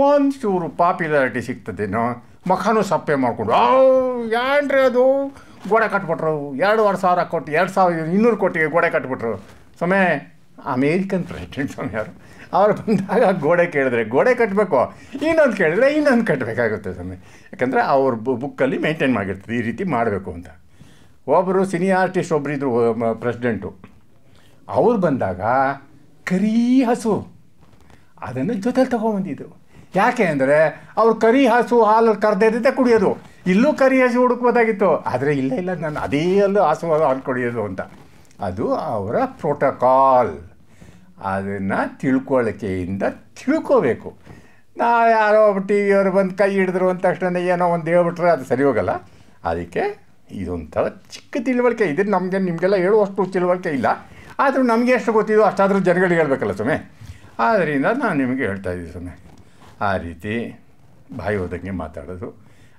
ಒಂಚೂರು ಪಾಪ್ಯುಲಾರಿಟಿ ಸಿಗ್ತದೇನೋ ಮಖನೂ ಸಪ್ಪೆ ಮಾಡಿಕೊಂಡು ಅವು ಏನ್ರಿ ಅದು ಗೋಡೆ ಕಟ್ಬಿಟ್ರು ಎರಡೂವರೆ ಸಾವಿರ ಕೊಟ್ಟು ಎರಡು ಸಾವಿರ ಇನ್ನೂರು ಕೋಟಿಗೆ ಗೋಡೆ ಕಟ್ಬಿಟ್ರು ಸಮಯ ಅಮೇರಿಕನ್ ಪ್ರೆಸಿಡೆಂಟ್ ಯಾರು ಅವರು ಬಂದಾಗ ಗೋಡೆ ಕೇಳಿದ್ರೆ ಗೋಡೆ ಕಟ್ಟಬೇಕು ಇನ್ನೊಂದು ಕೇಳಿದ್ರೆ ಇನ್ನೊಂದು ಕಟ್ಟಬೇಕಾಗುತ್ತೆ ಸೊಮ್ಮೆ ಯಾಕಂದರೆ ಅವ್ರ ಬುಕ್ಕಲ್ಲಿ ಮೇಂಟೈನ್ ಮಾಡಿರ್ತದೆ ಈ ರೀತಿ ಮಾಡಬೇಕು ಅಂತ ಒಬ್ಬರು ಸಿನಿಯರ್ ಆರ್ಟಿಸ್ಟ್ ಒಬ್ಬರಿದ್ರು ಪ್ರೆಸಿಡೆಂಟು ಅವ್ರು ಬಂದಾಗ ಕರಿ ಹಸು ಅದನ್ನು ಜೊತೆಲಿ ತೊಗೊಂಬಂದಿದ್ದು ಯಾಕೆ ಅಂದರೆ ಅವ್ರು ಕರಿ ಹಸು ಹಾಲು ಕರೆದಿದ್ದೆ ಕುಡಿಯೋದು ಇಲ್ಲೂ ಕರಿ ಹಸು ಹುಡುಕ್ಬೋದಾಗಿತ್ತು ಆದರೆ ಇಲ್ಲ ಇಲ್ಲ ನಾನು ಅದೇ ಅಲ್ಲೂ ಹಸು ಹಾಲು ಕುಡಿಯೋದು ಅಂತ ಅದು ಅವರ ಪ್ರೋಟೋಕಾಲ್ ಅದನ್ನು ತಿಳ್ಕೊಳಿಕೆಯಿಂದ ತಿಳ್ಕೋಬೇಕು ನಾ ಯಾರೋ ಟಿ ವಿಯವರು ಬಂದು ಕೈ ಹಿಡಿದ್ರು ಅಂದ ತಕ್ಷಣ ಏನೋ ಒಂದು ಹೇಳ್ಬಿಟ್ರೆ ಅದು ಸರಿ ಹೋಗಲ್ಲ ಅದಕ್ಕೆ ಇದೊಂಥರ ಚಿಕ್ಕ ತಿಳುವಳಿಕೆ ಇದನ್ನು ನಮಗೆ ನಿಮಗೆಲ್ಲ ಹೇಳುವಷ್ಟು ತಿಳುವಳಿಕೆ ಇಲ್ಲ ಆದರೂ ನಮಗೆ ಎಷ್ಟು ಗೊತ್ತಿದೆಯೋ ಅಷ್ಟಾದರೂ ಜನಗಳಿಗೆ ಹೇಳಬೇಕಲ್ಲ ಸುಮ್ಮನೆ ಆದ್ದರಿಂದ ನಾನು ನಿಮಗೆ ಹೇಳ್ತಾ ಇದ್ದೀನಿ ಆ ರೀತಿ ಬಾಯಿ ಹೋದಂಗೆ ಮಾತಾಡೋದು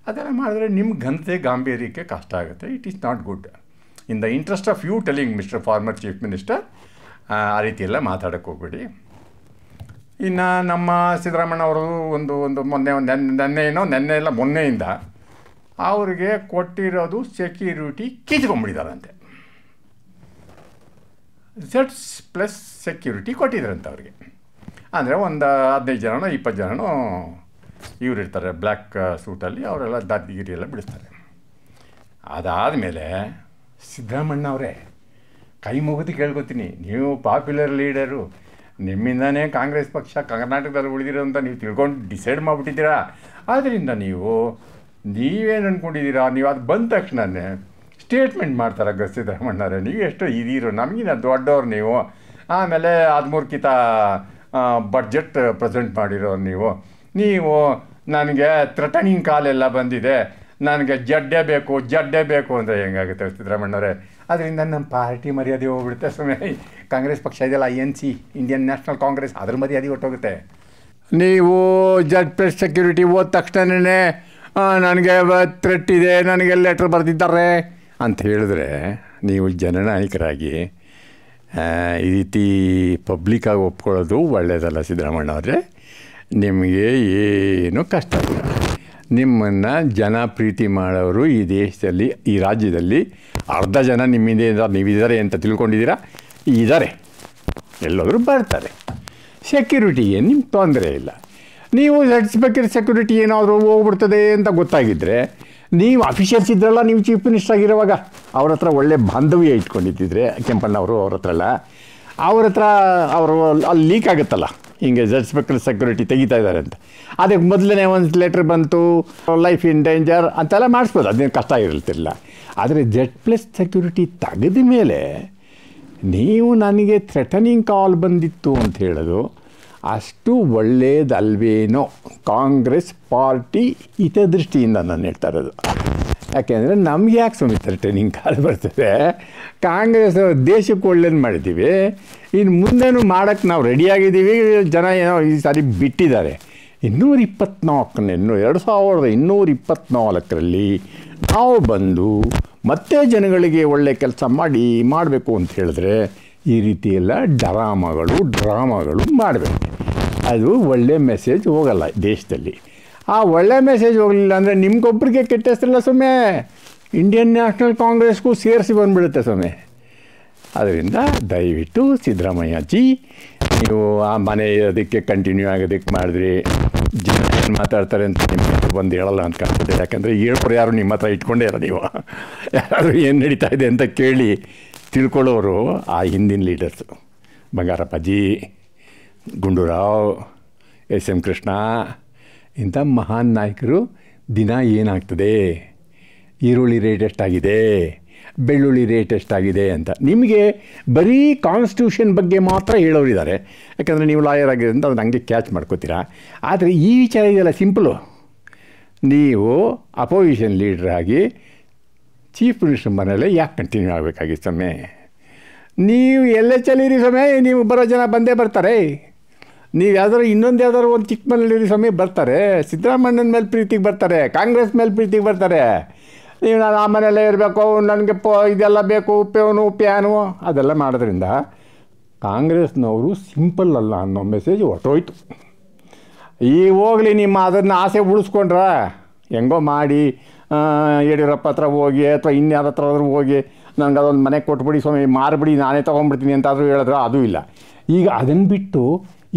ಅದೆಲ್ಲ ಮಾಡಿದ್ರೆ ನಿಮ್ಮ ಘನತೆ ಗಾಂಭೀರ್ಯಕ್ಕೆ ಕಷ್ಟ ಆಗುತ್ತೆ it is not good in the interest of you telling mister former chief minister ಆ ರೀತಿ ಎಲ್ಲ ಮಾತಾಡೋಕ್ಕೆ ಹೋಗ್ಬೇಡಿ ಇನ್ನು ನಮ್ಮ ಅವರು ಒಂದು ಒಂದು ಮೊನ್ನೆ ಒಂದು ನೆನ್ನೆ ಏನೋ ನೆನ್ನೆ ಎಲ್ಲ ಮೊನ್ನೆಯಿಂದ ಅವರಿಗೆ ಕೊಟ್ಟಿರೋದು ಸೆಕ್ಯೂರಿಟಿ ಕಿತ್ಕೊಂಡ್ಬಿಟ್ಟಿದಾರಂತೆ ಜೆಟ್ಸ್ ಪ್ಲಸ್ ಸೆಕ್ಯೂರಿಟಿ ಕೊಟ್ಟಿದ್ರಂತೆ ಅವ್ರಿಗೆ ಅಂದರೆ ಒಂದು ಹದಿನೈದು ಜನನೋ ಇಪ್ಪತ್ತು ಜನನೋ ಇವ್ರು ಇರ್ತಾರೆ ಬ್ಲ್ಯಾಕ್ ಸೂಟಲ್ಲಿ ಅವರೆಲ್ಲ ದಾದಿಗಿರಿ ಎಲ್ಲ ಬಿಡಿಸ್ತಾರೆ ಅದಾದಮೇಲೆ ಸಿದ್ದರಾಮಣ್ಣ ಅವರೇ ಕೈ ಮುಗಿದು ಕೇಳ್ಕೊತೀನಿ ನೀವು ಪಾಪ್ಯುಲರ್ ಲೀಡರು ನಿಮ್ಮಿಂದನೇ ಕಾಂಗ್ರೆಸ್ ಪಕ್ಷ ಕರ್ನಾಟಕದಲ್ಲಿ ಉಳಿದಿರೋ ಅಂತ ನೀವು ತಿಳ್ಕೊಂಡು ಡಿಸೈಡ್ ಮಾಡಿಬಿಟ್ಟಿದ್ದೀರಾ ಆದ್ದರಿಂದ ನೀವು ನೀವೇನು ಅಂದ್ಕೊಂಡಿದ್ದೀರಾ ನೀವು ಅದು ಬಂದ ತಕ್ಷಣವೇ ಸ್ಟೇಟ್ಮೆಂಟ್ ಮಾಡ್ತಾರೆ ಗ ಸಿದ್ದರಾಮಣ್ಣವ್ರೆ ನೀವು ಎಷ್ಟು ಇದೀರೋ ನಮಗಿನ್ನ ದೊಡ್ಡವ್ರು ನೀವು ಆಮೇಲೆ ಹದಿಮೂರು ಬಡ್ಜೆಟ್ ಪ್ರೆಸೆಂಟ್ ಮಾಡಿರೋ ನೀವು ನೀವು ನನಗೆ ಥ್ರೆಟನಿಂಗ್ ಕಾಲೆಲ್ಲ ಬಂದಿದೆ ನನಗೆ ಜಡ್ಡೆ ಬೇಕು ಜಡ್ಡೆ ಬೇಕು ಅಂದರೆ ಹೆಂಗಾಗುತ್ತೆ ಸಿದ್ದರಾಮಣ್ಣವರೇ ಅದರಿಂದ ನಮ್ಮ ಪಾರ್ಟಿ ಮರ್ಯಾದೆ ಹೋಗ್ಬಿಡುತ್ತೆ ಸುಮ್ಮನೆ ಕಾಂಗ್ರೆಸ್ ಪಕ್ಷ ಇದೆಯಲ್ಲ I N C Indian National Congress ಅದ್ರ ಮರ್ಯಾದೆ ಹೊಟ್ಟೋಗುತ್ತೆ ನೀವು ಜಡ್ ಪ್ರೆಸ್ ಸೆಕ್ಯೂರಿಟಿ ಹೋದ ತಕ್ಷಣನೇ ನನಗೆ ಥ್ರೆಟ್ ಇದೆ ನನಗೆ ಲೆಟ್ರ್ ಬರೆದಿದ್ದಾರೆ ಅಂತ ಹೇಳಿದ್ರೆ ನೀವು ಜನನಾಯಕರಾಗಿ ಈ ರೀತಿ ಪಬ್ಲಿಕ್ಕಾಗಿ ಒಪ್ಕೊಳ್ಳೋದು ಒಳ್ಳೆಯದಲ್ಲ ಅವರೇ ನಿಮಗೆ ಏನೂ ಕಷ್ಟ ಇಲ್ಲ ನಿಮ್ಮನ್ನು ಜನ ಪ್ರೀತಿ ಮಾಡೋರು ಈ ದೇಶದಲ್ಲಿ ಈ ರಾಜ್ಯದಲ್ಲಿ ಅರ್ಧ ಜನ ನಿಮ್ಮಿಂದ ನೀವಿದ್ದಾರೆ ಅಂತ ತಿಳ್ಕೊಂಡಿದ್ದೀರಾ ಇದ್ದಾರೆ ಎಲ್ಲರೂ ಬರ್ತಾರೆ ಸೆಕ್ಯೂರಿಟಿಗೆ ನಿಮ್ಗೆ ತೊಂದರೆ ಇಲ್ಲ ನೀವು ಬೇಕಾದ್ರೆ ಸೆಕ್ಯೂರಿಟಿ ಏನಾದರೂ ಹೋಗ್ಬಿಡ್ತದೆ ಅಂತ ಗೊತ್ತಾಗಿದ್ದರೆ ನೀವು ಅಫಿಷಿಯಲ್ಸ್ ಇದ್ರಲ್ಲ ನೀವು ಚೀಫ್ ಮಿನಿಸ್ಟರ್ ಆಗಿರುವಾಗ ಅವ್ರ ಹತ್ರ ಒಳ್ಳೆ ಬಾಂಧವ್ಯ ಇಟ್ಕೊಂಡಿದ್ದಿದ್ರೆ ಕೆಂಪಣ್ಣವರು ಅವ್ರ ಹತ್ರ ಎಲ್ಲ ಅವ್ರ ಹತ್ರ ಅವರು ಅಲ್ಲಿ ಲೀಕ್ ಆಗುತ್ತಲ್ಲ ಹಿಂಗೆ ಜಡ್ಸ್ಪೆಕ್ಟರ್ ಸೆಕ್ಯೂರಿಟಿ ತೆಗಿತಾ ಇದ್ದಾರೆ ಅಂತ ಅದಕ್ಕೆ ಮೊದಲನೇ ಒಂದು ಲೆಟ್ರ್ ಬಂತು ಲೈಫ್ ಇನ್ ಡೇಂಜರ್ ಅಂತೆಲ್ಲ ಮಾಡಿಸ್ಬೋದು ಅದೇನು ಕಷ್ಟ ಇರುತ್ತಿಲ್ಲ ಆದರೆ ಜೆಡ್ ಪ್ಲಸ್ ಸೆಕ್ಯೂರಿಟಿ ತೆಗೆದ ಮೇಲೆ ನೀವು ನನಗೆ ಥ್ರೆಟನಿಂಗ್ ಕಾಲ್ ಬಂದಿತ್ತು ಅಂತ ಹೇಳೋದು ಅಷ್ಟು ಒಳ್ಳೆಯದಲ್ವೇನೋ ಕಾಂಗ್ರೆಸ್ ಪಾರ್ಟಿ ಹಿತದೃಷ್ಟಿಯಿಂದ ನಾನು ಹೇಳ್ತಾ ಇರೋದು ಯಾಕೆಂದರೆ ನಮ್ಗೆ ಯಾಕೆ ಸುಮಿತ್ರ ಟ್ರೈನಿಂಗ್ ಕಾಲ ಬರ್ತದೆ ಕಾಂಗ್ರೆಸ್ ದೇಶಕ್ಕೆ ಒಳ್ಳೇದು ಮಾಡಿದ್ದೀವಿ ಇನ್ನು ಮುಂದೆನೂ ಮಾಡೋಕ್ಕೆ ನಾವು ರೆಡಿಯಾಗಿದ್ದೀವಿ ಜನ ಏನೋ ಈ ಸಾರಿ ಬಿಟ್ಟಿದ್ದಾರೆ ಇನ್ನೂರ ಇಪ್ಪತ್ತ್ನಾಲ್ಕನೇ ಇನ್ನೂ ಎರಡು ಸಾವಿರದ ಇನ್ನೂರ ಇಪ್ಪತ್ತ್ನಾಲ್ಕರಲ್ಲಿ ನಾವು ಬಂದು ಮತ್ತೆ ಜನಗಳಿಗೆ ಒಳ್ಳೆ ಕೆಲಸ ಮಾಡಿ ಮಾಡಬೇಕು ಅಂತ ಹೇಳಿದ್ರೆ ಈ ರೀತಿ ಎಲ್ಲ ಡರಾಮಗಳು ಡ್ರಾಮಾಗಳು ಮಾಡಬೇಕು ಅದು ಒಳ್ಳೆಯ ಮೆಸೇಜ್ ಹೋಗಲ್ಲ ದೇಶದಲ್ಲಿ ಆ ಒಳ್ಳೆ ಮೆಸೇಜ್ ಹೋಗಲಿಲ್ಲ ಅಂದರೆ ನಿಮ್ಗೊಬ್ಬರಿಗೆ ಕೆಟ್ಟ ಹೆಸರಲ್ಲ ಸೊಮ್ಮೆ ಇಂಡಿಯನ್ ನ್ಯಾಷನಲ್ ಕಾಂಗ್ರೆಸ್ಗೂ ಸೇರಿಸಿ ಬಂದುಬಿಡುತ್ತೆ ಸೊಮ್ಮೆ ಅದರಿಂದ ದಯವಿಟ್ಟು ಜಿ ನೀವು ಆ ಮನೆ ಅದಕ್ಕೆ ಕಂಟಿನ್ಯೂ ಆಗೋದಕ್ಕೆ ಮಾಡಿದ್ರಿ ಜನ ಏನು ಮಾತಾಡ್ತಾರೆ ಅಂತ ನಿಮ್ಮ ಹತ್ರ ಬಂದು ಹೇಳಲ್ಲ ಅಂತ ಕಾಣ್ತದೆ ಯಾಕಂದರೆ ಏಳ್ಪರು ಯಾರು ನಿಮ್ಮ ಹತ್ರ ಇಟ್ಕೊಂಡೇ ಇರ ನೀವು ಯಾರಾದರೂ ಏನು ನಡೀತಾ ಇದೆ ಅಂತ ಕೇಳಿ ತಿಳ್ಕೊಳ್ಳೋರು ಆ ಹಿಂದಿನ leaders Bangarappaji Gundurao S M Krishna ಇಂಥ ಮಹಾನ್ ನಾಯಕರು ದಿನ ಏನಾಗ್ತದೆ ಈರುಳ್ಳಿ ರೇಟ್ ಎಷ್ಟಾಗಿದೆ ಬೆಳ್ಳುಳ್ಳಿ ರೇಟ್ ಎಷ್ಟಾಗಿದೆ ಅಂತ ನಿಮಗೆ ಬರೀ ಕಾನ್ಸ್ಟಿಟ್ಯೂಷನ್ ಬಗ್ಗೆ ಮಾತ್ರ ಹೇಳೋರಿದ್ದಾರೆ ಯಾಕಂದರೆ ನೀವು ಲಾಯರ್ ಆಗಿರೋದ್ರಿಂದ ಅದನ್ನು ಹಂಗೆ ಕ್ಯಾಚ್ ಮಾಡ್ಕೋತೀರಾ ಆದರೆ ಈ ವಿಚಾರ ಇದೆಲ್ಲ ಸಿಂಪಲು ನೀವು ಅಪೋಸಿಷನ್ ಲೀಡ್ರಾಗಿ ಚೀಫ್ ಮಿನಿಸ್ಟರ್ ಮನೇಲೆ ಯಾಕೆ ಕಂಟಿನ್ಯೂ ಆಗಬೇಕಾಗಿತ್ತು ಸೊಮ್ಮೆ ನೀವು ಎಲ್ಲೆ ಇರಿ ಸಮಯ ನೀವು ಬರೋ ಜನ ಬಂದೇ ಬರ್ತಾರೆ ನೀವು ಯಾವ್ದಾದ್ರು ಇನ್ನೊಂದು ಯಾವ್ದಾದ್ರು ಒಂದು ಚಿಕ್ಕ ಮನೇಲಿರಿ ಸ್ವಾಮಿ ಬರ್ತಾರೆ ಸಿದ್ದರಾಮಣ್ಣನ ಮೇಲೆ ಪ್ರೀತಿಗೆ ಬರ್ತಾರೆ ಕಾಂಗ್ರೆಸ್ ಮೇಲೆ ಪ್ರೀತಿಗೆ ಬರ್ತಾರೆ ನೀವು ನಾನು ಆ ಮನೆಯಲ್ಲೇ ಇರಬೇಕು ನನಗೆ ಪ ಇದೆಲ್ಲ ಬೇಕು ಪೇವನು ಪ್ಯಾನು ಅದೆಲ್ಲ ಮಾಡೋದ್ರಿಂದ ಕಾಂಗ್ರೆಸ್ನವರು ಸಿಂಪಲ್ ಅಲ್ಲ ಅನ್ನೋ ಮೆಸೇಜ್ ಹೊಟ್ಟೋಯ್ತು ಈ ಹೋಗಲಿ ನಿಮ್ಮ ಅದನ್ನು ಆಸೆ ಉಳಿಸ್ಕೊಂಡ್ರ ಹೆಂಗೋ ಮಾಡಿ ಯಡಿಯೂರಪ್ಪ ಹತ್ರ ಹೋಗಿ ಅಥವಾ ಇನ್ಯಾರ ಹತ್ರ ಆದರೂ ಹೋಗಿ ನನಗೆ ಅದೊಂದು ಮನೆ ಕೊಟ್ಬಿಡಿ ಸ್ವಾಮಿ ಮಾರಿಬಿಡಿ ನಾನೇ ತೊಗೊಂಡ್ಬಿಡ್ತೀನಿ ಅಂತಾದರೂ ಹೇಳಿದ್ರೆ ಅದು ಇಲ್ಲ ಈಗ ಅದನ್ನು ಬಿಟ್ಟು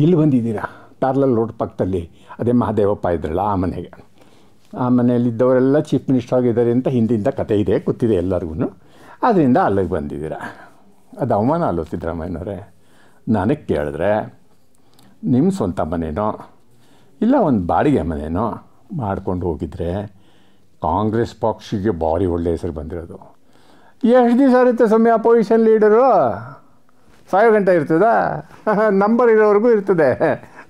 ಇಲ್ಲಿ ಬಂದಿದ್ದೀರಾ ಪ್ಯಾರ್ಲಲ್ ರೋಡ್ ಪಕ್ಕದಲ್ಲಿ ಅದೇ ಮಹಾದೇವಪ್ಪ ಇದ್ರಲ್ಲ ಆ ಮನೆಗೆ ಆ ಮನೆಯಲ್ಲಿದ್ದವರೆಲ್ಲ ಚೀಫ್ ಮಿನಿಸ್ಟರ್ ಆಗಿದ್ದಾರೆ ಅಂತ ಹಿಂದಿಂದ ಕತೆ ಇದೆ ಗೊತ್ತಿದೆ ಎಲ್ಲರಿಗೂ ಅದರಿಂದ ಅಲ್ಲಿಗೆ ಬಂದಿದ್ದೀರ ಅದು ಅವಮಾನ ಆಲೋಚಿದ್ರ ನನಗೆ ಕೇಳಿದ್ರೆ ನಿಮ್ಮ ಸ್ವಂತ ಮನೇನೋ ಇಲ್ಲ ಒಂದು ಬಾಡಿಗೆ ಮನೇನೋ ಮಾಡ್ಕೊಂಡು ಹೋಗಿದ್ರೆ ಕಾಂಗ್ರೆಸ್ ಪಕ್ಷಿಗೆ ಭಾರಿ ಒಳ್ಳೆಯ ಹೆಸರು ಬಂದಿರೋದು ಎಷ್ಟು ದಿವಸ ಇರುತ್ತೆ ಸಮಯ ಅಪೋಸಿಷನ್ ಲೀಡರು ಸಾವಿರ ಗಂಟೆ ಇರ್ತದಾ ನಂಬರ್ ಇರೋವರೆಗೂ ಇರ್ತದೆ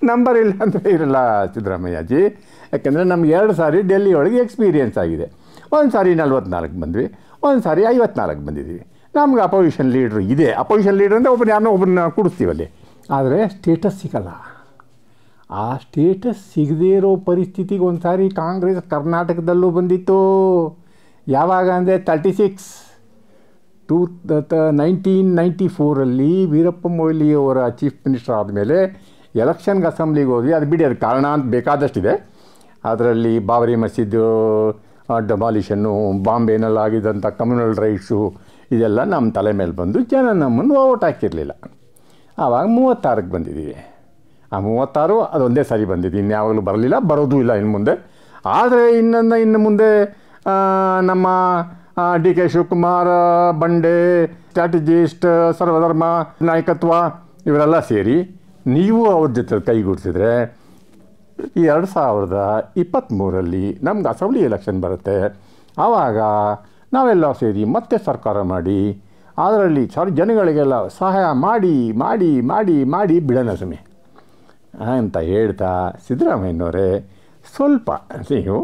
ನಂಬರ್ ಇಲ್ಲ ಅಂದರೆ ಇರಲ್ಲ ಸಿದ್ದರಾಮಯ್ಯಜಿ ಯಾಕೆಂದರೆ ನಮ್ಗೆ ಎರಡು ಸಾರಿ ಡೆಲ್ಲಿ ಒಳಗೆ ಎಕ್ಸ್ಪೀರಿಯೆನ್ಸ್ ಆಗಿದೆ ಒಂದು ಸಾರಿ ನಲ್ವತ್ನಾಲ್ಕು ಬಂದ್ವಿ ಒಂದು ಸಾರಿ ಐವತ್ನಾಲ್ಕು ಬಂದಿದ್ವಿ ನಮ್ಗೆ ಅಪೋಸಿಷನ್ ಲೀಡ್ರು ಇದೆ ಅಪೋಸಿಷನ್ ಲೀಡ್ರ್ ಅಂದರೆ ಒಬ್ಬರು ಯಾರನ್ನೋ ಒಬ್ಬರನ್ನ ಕೂಡಿಸ್ತೀವಲ್ಲಿ ಆದರೆ ಸ್ಟೇಟಸ್ ಸಿಗಲ್ಲ ಆ ಸ್ಟೇಟಸ್ ಸಿಗದೇ ಇರೋ ಪರಿಸ್ಥಿತಿಗೆ ಒಂದು ಸಾರಿ ಕಾಂಗ್ರೆಸ್ ಕರ್ನಾಟಕದಲ್ಲೂ ಬಂದಿತ್ತು ಯಾವಾಗ ಅಂದರೆ thirty six two nineteen ninety ಫೋರಲ್ಲಿ ವೀರಪ್ಪ ಮೊಯ್ಲಿಯವರ ಚೀಫ್ ಮಿನಿಸ್ಟರ್ ಆದಮೇಲೆ ಎಲೆಕ್ಷನ್ಗೆ ಅಸೆಂಬ್ಲಿಗೆ ಹೋದ್ವಿ ಅದು ಬಿಡಿ ಅದು ಕಾರಣ ಅಂತ ಬೇಕಾದಷ್ಟಿದೆ ಅದರಲ್ಲಿ ಬಾಬರಿ ಮಸೀದು ಡಮಾಲಿಷನ್ನು ಬಾಂಬೆನಲ್ಲಿ ಆಗಿದ್ದಂಥ ಕಮ್ಯುನಲ್ ರೈಟ್ಸು ಇದೆಲ್ಲ ನಮ್ಮ ತಲೆ ಮೇಲೆ ಬಂದು ಜನ ನಮ್ಮನ್ನು ಓಟ್ ಹಾಕಿರಲಿಲ್ಲ ಆವಾಗ ಮೂವತ್ತಾರಕ್ಕೆ ಬಂದಿದ್ದೀವಿ ಆ ಮೂವತ್ತಾರು ಅದೊಂದೇ ಸಾರಿ ಬಂದಿದ್ದು ಇನ್ಯಾವಾಗಲೂ ಬರಲಿಲ್ಲ ಬರೋದೂ ಇಲ್ಲ ಇನ್ನು ಮುಂದೆ ಆದರೆ ಇನ್ನೊಂದು ಇನ್ನು ಮುಂದೆ ನಮ್ಮ ಡಿ ಕೆ ಶಿವಕುಮಾರ್ ಬಂಡೆ ಸ್ಟ್ರಾಟಜಿಸ್ಟ್ ಸರ್ವಧರ್ಮ ನಾಯಕತ್ವ ಇವರೆಲ್ಲ ಸೇರಿ ನೀವು ಅವ್ರ ಜೊತೆ ಕೈಗೂಡಿಸಿದರೆ ಈ ಎರಡು ಸಾವಿರದ ಇಪ್ಪತ್ತ್ಮೂರಲ್ಲಿ ನಮ್ಗೆ ಅಸೆಂಬ್ಲಿ ಎಲೆಕ್ಷನ್ ಬರುತ್ತೆ ಆವಾಗ ನಾವೆಲ್ಲ ಸೇರಿ ಮತ್ತೆ ಸರ್ಕಾರ ಮಾಡಿ ಅದರಲ್ಲಿ ಸಾರಿ ಜನಗಳಿಗೆಲ್ಲ ಸಹಾಯ ಮಾಡಿ ಮಾಡಿ ಮಾಡಿ ಮಾಡಿ ಬಿಡೋಣ ಸಮಯ ಅಂತ ಹೇಳ್ತಾ ಸಿದ್ದರಾಮಯ್ಯನವರೇ ಸ್ವಲ್ಪ ನೀವು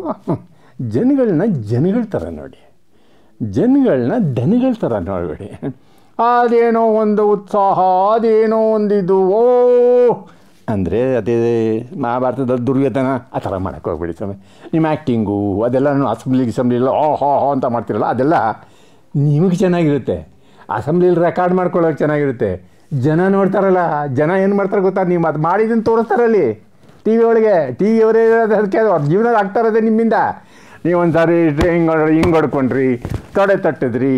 ಜನಗಳನ್ನ ಜನಗಳ ಥರ ನೋಡಿ ಜನಗಳನ್ನ ದನಗಳ ಥರ ನೋಡಬೇಡಿ ಅದೇನೋ ಒಂದು ಉತ್ಸಾಹ ಅದೇನೋ ಒಂದಿದು ಓ ಅಂದರೆ ಅದೇ ಮಹಾಭಾರತದ ದುರ್ಯೋಧನ ಆ ಥರ ಮಾಡೋಕ್ಕೆ ಹೋಗ್ಬೇಡಿ ಸ್ವಾಮಿ ನಿಮ್ಮ ಆ್ಯಕ್ಟಿಂಗು ಅದೆಲ್ಲ ಅಸೆಂಬ್ಲಿ ಇಲ್ಲ ಓ ಹೋ ಹೋ ಅಂತ ಮಾಡ್ತಿರಲ್ಲ ಅದೆಲ್ಲ ನಿಮಗೆ ಚೆನ್ನಾಗಿರುತ್ತೆ ಅಸೆಂಬ್ಲಿಲಿ ರೆಕಾರ್ಡ್ ಮಾಡ್ಕೊಳ್ಳೋಕೆ ಚೆನ್ನಾಗಿರುತ್ತೆ ಜನ ನೋಡ್ತಾರಲ್ಲ ಜನ ಏನು ಮಾಡ್ತಾರೆ ಗೊತ್ತಾ ನೀವು ಅದು ಮಾಡಿದ್ದನ್ನು ತೋರಿಸ್ತಾರಲ್ಲಿ ಟಿ ವಿ ಒಳಗೆ ಟಿ ವಿ ಅವರೇ ಹೇಳೋದು ಅದಕ್ಕೆ ಅವ್ರ ಜೀವನದಲ್ಲಿ ನಿಮ್ಮಿಂದ ನೀವು ಒಂದು ಸಾರಿ ಹಿಂಗೆ ಹಿಂಗೆ ಹೊಡ್ಕೊಂಡ್ರಿ ತೊಡೆ ತಟ್ಟಿದ್ರಿ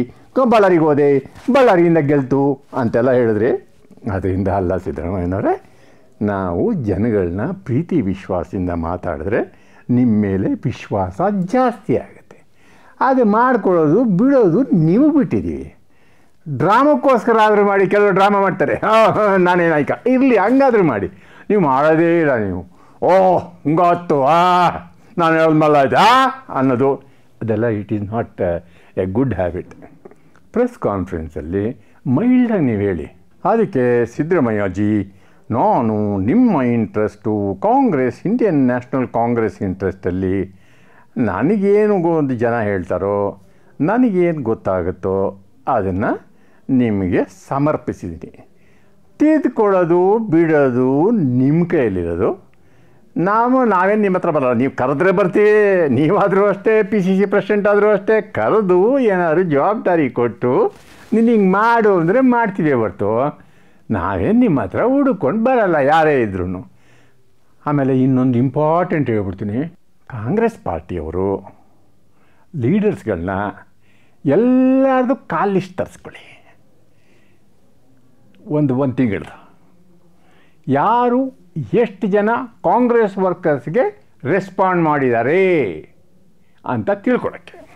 ಬಳ್ಳಾರಿಗೆ ಹೋದೆ ಬಳ್ಳಾರಿಯಿಂದ ಗೆಲ್ತು ಅಂತೆಲ್ಲ ಹೇಳಿದ್ರಿ ಅದರಿಂದ ಅಲ್ಲ ಸಿದ್ದರಾಮಯ್ಯನವರೇ ನಾವು ಜನಗಳನ್ನ ಪ್ರೀತಿ ವಿಶ್ವಾಸದಿಂದ ಮಾತಾಡಿದ್ರೆ ನಿಮ್ಮ ಮೇಲೆ ವಿಶ್ವಾಸ ಜಾಸ್ತಿ ಆಗುತ್ತೆ ಅದು ಮಾಡ್ಕೊಳ್ಳೋದು ಬಿಡೋದು ನೀವು ಬಿಟ್ಟಿದ್ದೀವಿ ಡ್ರಾಮಕ್ಕೋಸ್ಕರ ಆದರೂ ಮಾಡಿ ಕೆಲವರು ಡ್ರಾಮಾ ಮಾಡ್ತಾರೆ ನಾನೇ ನಾಯಕ ಇರಲಿ ಹಂಗಾದರೂ ಮಾಡಿ ನೀವು ಮಾಡೋದೇ ಇಲ್ಲ ನೀವು ಓ ಹಂಗಾಯ್ತು ಆ ನಾನು ಹೇಳೋದು ಮಲ್ಲ ಆ ಅನ್ನೋದು ಅದೆಲ್ಲ it is not a good habit press ಕಾನ್ಫರೆನ್ಸಲ್ಲಿ ಮೈಲ್ಡಾಗಿ ನೀವು ಹೇಳಿ ಅದಕ್ಕೆ ಸಿದ್ದರಾಮಯ್ಯಜಿ ನಾನು ನಿಮ್ಮ interest Congress Indian National Congress ಇಂಟ್ರೆಸ್ಟಲ್ಲಿ ನನಗೇನು ಒಂದು ಜನ ಹೇಳ್ತಾರೋ ನನಗೇನು ಗೊತ್ತಾಗುತ್ತೋ ಅದನ್ನು ನಿಮಗೆ ಸಮರ್ಪಿಸಿದ್ದೀನಿ ತಿದ್ಕೊಳ್ಳೋದು ಬಿಡೋದು ನಿಮ್ಮ ಕೈಯಲ್ಲಿರೋದು ನಾವು ನಾವೇನು ನಿಮ್ಮ ಹತ್ರ ಬರಲ್ಲ ನೀವು ಕರೆದ್ರೆ ಬರ್ತೀವಿ ನೀವಾದರೂ ಅಷ್ಟೇ ಪಿ ಸಿ ಸಿ ಪ್ರೆಸಿಡೆಂಟ್ ಆದರೂ ಅಷ್ಟೇ ಕರೆದು ಏನಾದರೂ ಜವಾಬ್ದಾರಿ ಕೊಟ್ಟು ನೀನು ಹಿಂಗೆ ಮಾಡು ಅಂದರೆ ಮಾಡ್ತೀವಿ ಹೊರ್ತು ನಾವೇನು ನಿಮ್ಮ ಹತ್ರ ಹುಡುಕೊಂಡು ಬರಲ್ಲ ಯಾರೇ ಇದ್ರೂ ಆಮೇಲೆ ಇನ್ನೊಂದು ಇಂಪಾರ್ಟೆಂಟ್ ಹೇಳ್ಬಿಡ್ತೀನಿ ಕಾಂಗ್ರೆಸ್ ಪಾರ್ಟಿಯವರು ಲೀಡರ್ಸ್ಗಳನ್ನ ಎಲ್ಲರದು ಕಾಲ್ ತರಿಸ್ಕೊಳ್ಳಿ ಒಂದು ಒಂದು ತಿಂಗಳು ಯಾರು ಎಷ್ಟು ಜನ ಕಾಂಗ್ರೆಸ್ ವರ್ಕರ್ಸ್ಗೆ ರೆಸ್ಪಾಂಡ್ ಮಾಡಿದ್ದಾರೆ ಅಂತ ತಿಳ್ಕೊಳಕ್ಕೆ